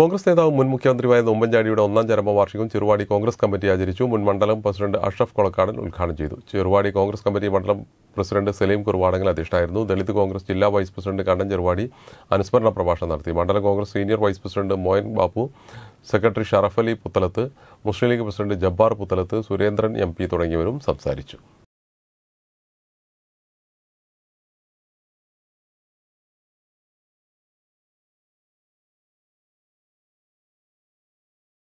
കോൺഗ്രസ് നേതാവും മുൻ മുഖ്യമന്ത്രിയുമായ ഉമ്മൻചാണ്ടിയുടെ ഒന്നാം ചരമവാർഷികം ചെറുവാടി കോൺഗ്രസ് കമ്മിറ്റി ആചരിച്ചു മുൻ മണ്ഡലം പ്രസിഡന്റ് അഷ്റഫ് കൊളക്കാടൻ ഉദ്ഘാടനം ചെയ്തു ചെറുവാടി കോൺഗ്രസ് കമ്മിറ്റി മണ്ഡലം പ്രസിഡന്റ് സലീം കുർവാടങ്ങൾ അധ്യക്ഷനായിരുന്നു ദളിത് കോൺഗ്രസ് ജില്ലാ വൈസ് പ്രസിഡന്റ് കണ്ണൻ ചെറുവാടി അനുസ്മരണ പ്രഭാഷണം നടത്തി മണ്ഡലം Congress senior vice president Moyan Bappu secretary Sharaf Ali Puthalath Muslim League president Jabbar Puthalath Surendran M തുടങ്ങിയവരും സംസാരിച്ചു